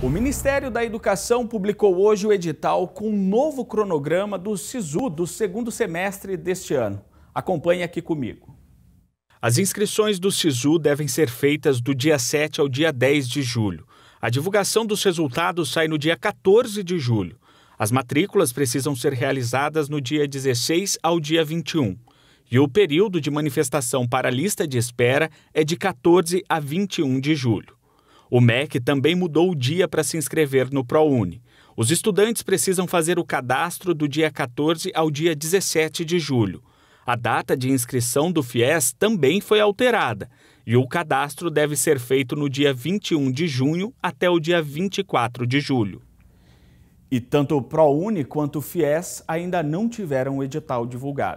O Ministério da Educação publicou hoje o edital com um novo cronograma do SISU do segundo semestre deste ano. Acompanhe aqui comigo. As inscrições do SISU devem ser feitas do dia 7 ao dia 10 de julho. A divulgação dos resultados sai no dia 14 de julho. As matrículas precisam ser realizadas no dia 16 ao dia 21. E o período de manifestação para a lista de espera é de 14 a 21 de julho. O MEC também mudou o dia para se inscrever no ProUni. Os estudantes precisam fazer o cadastro do dia 14 ao dia 17 de julho. A data de inscrição do FIES também foi alterada e o cadastro deve ser feito no dia 21 de junho até o dia 24 de julho. E tanto o ProUni quanto o FIES ainda não tiveram o edital divulgado.